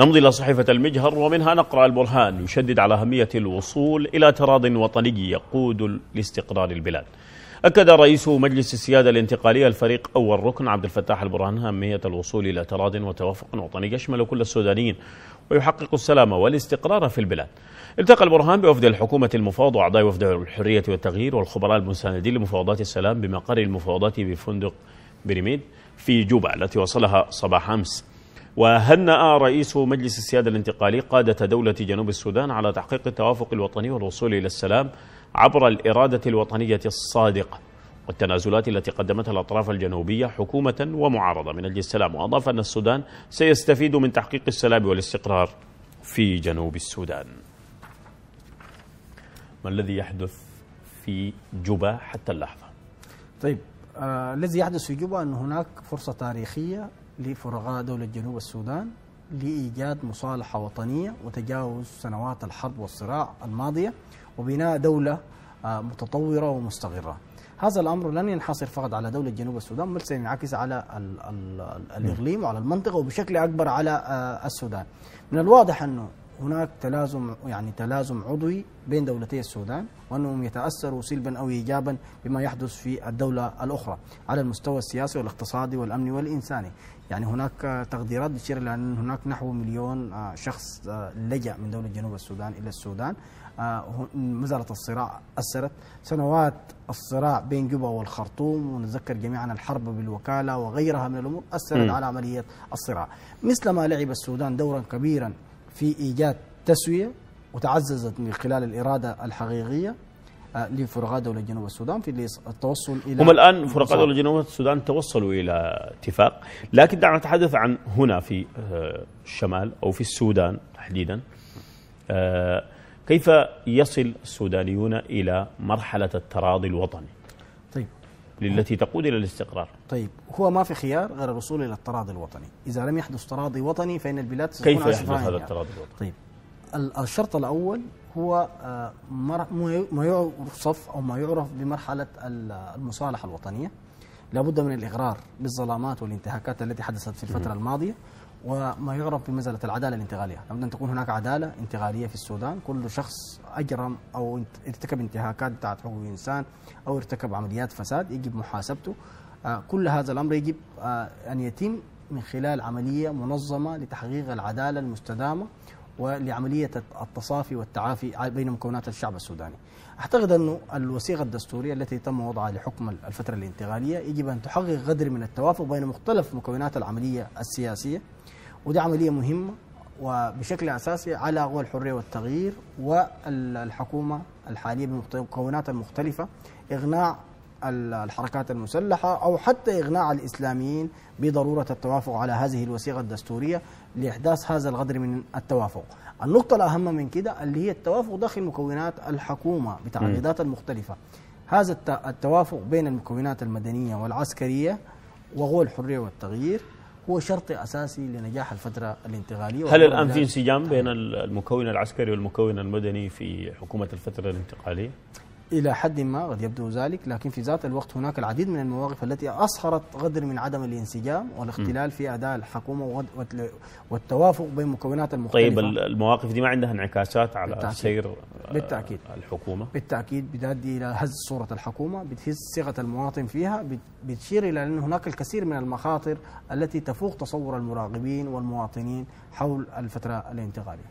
نمضي إلى صحيفة المجهر ومنها نقرأ البرهان يشدد على أهمية الوصول إلى تراض وطني يقود لاستقرار البلاد أكد رئيس مجلس السيادة الانتقالية الفريق أول ركن عبد الفتاح البرهان أهمية الوصول إلى تراض وتوافق وطني يشمل كل السودانيين ويحقق السلام والاستقرار في البلاد التقى البرهان بوفد الحكومة المفاوض وأعضاء وفد الحرية والتغيير والخبراء المساندين لمفاوضات السلام بمقر المفاوضات بفندق بريميد في جوبا التي وصلها صباح أمس وهنأ رئيس مجلس السيادة الانتقالي قادة دولة جنوب السودان على تحقيق التوافق الوطني والوصول إلى السلام عبر الإرادة الوطنية الصادقة والتنازلات التي قدمتها الأطراف الجنوبية حكومة ومعارضة من أجل السلام وأضاف أن السودان سيستفيد من تحقيق السلام والاستقرار في جنوب السودان ما الذي يحدث في جوبا حتى اللحظة؟ طيب آه الذي يحدث في جوبا أن هناك فرصة تاريخية لفرغاء دولة جنوب السودان لإيجاد مصالحة وطنية وتجاوز سنوات الحرب والصراع الماضية وبناء دولة آه، متطورة ومستقرة هذا الأمر لن ينحصر فقط على دولة جنوب السودان بل سينعكس على الإقليم وعلى المنطقة وبشكل أكبر على آه، السودان من الواضح أنه هناك تلازم يعني تلازم عضوي بين دولتي السودان وانهم يتاثروا سلبا او ايجابا بما يحدث في الدوله الاخرى على المستوى السياسي والاقتصادي والامني والانساني، يعني هناك تقديرات تشير الى ان هناك نحو مليون آه، شخص آه، لجا من دوله جنوب السودان الى السودان، ما آه، زالت الصراع اثرت سنوات الصراع بين جوبا والخرطوم ونتذكر جميعا الحرب بالوكاله وغيرها من الامور اثرت على عمليه الصراع، مثلما لعب السودان دورا كبيرا في إيجاد تسوية وتعززت من خلال الإرادة الحقيقية آه، لفرقاء دولة جنوب السودان في التوصل إلى هم الآن فرقاء دولة جنوب السودان توصلوا إلى اتفاق لكن دعنا نتحدث عن هنا في آه، الشمال أو في السودان تحديدا آه، كيف يصل السودانيون إلى مرحلة التراضي الوطني للتي تقود إلى الاستقرار طيب هو ما في خيار غير الوصول إلى التراضي الوطني إذا لم يحدث تراضي وطني فإن البلاد ستكون كيف يحدث هذا التراضي الوطني؟ طيب الشرط الأول هو آه، ما يعرف أو ما يعرف بمرحلة المصالحة الوطنية لابد من الإغرار بالظلامات والانتهاكات التي حدثت في الفترة الماضية وما يعرف بمسألة العدالة الانتقالية لابد أن تكون هناك عدالة انتقالية في السودان كل شخص أجرم أو ارتكب انتهاكات بتاعت حقوق الإنسان أو ارتكب عمليات فساد يجب محاسبته آه، كل هذا الأمر يجب آه، أن يتم من خلال عملية منظمة لتحقيق العدالة المستدامة ولعملية التصافي والتعافي بين مكونات الشعب السوداني أعتقد أن الوثيقة الدستورية التي تم وضعها لحكم الفترة الانتقالية يجب أن تحقق قدر من التوافق بين مختلف مكونات العملية السياسية ودي عملية مهمة وبشكل أساسي على قوى الحرية والتغيير والحكومة الحالية بمكوناتها المختلفة إغناء الحركات المسلحة أو حتى إغناء الإسلاميين بضرورة التوافق على هذه الوثيقة الدستورية لإحداث هذا القدر من التوافق النقطة الأهم من كده اللي هي التوافق داخل مكونات الحكومة بتعقيدات المختلفة هذا التوافق بين المكونات المدنية والعسكرية وهو الحرية والتغيير هو شرط أساسي لنجاح الفترة الانتقالية هل الآن في انسجام بين المكون العسكري والمكون المدني في حكومة الفترة الانتقالية؟ إلى حد ما قد يبدو ذلك لكن في ذات الوقت هناك العديد من المواقف التي أصهرت غدر من عدم الانسجام والاختلال في أداء الحكومة والتوافق بين مكونات المختلفة طيب المواقف دي ما عندها انعكاسات على بالتأكيد سير بالتأكيد الحكومة بالتأكيد بتؤدي إلى هز صورة الحكومة بتهز صيغة المواطن فيها بتشير إلى أن هناك الكثير من المخاطر التي تفوق تصور المراقبين والمواطنين حول الفترة الانتقالية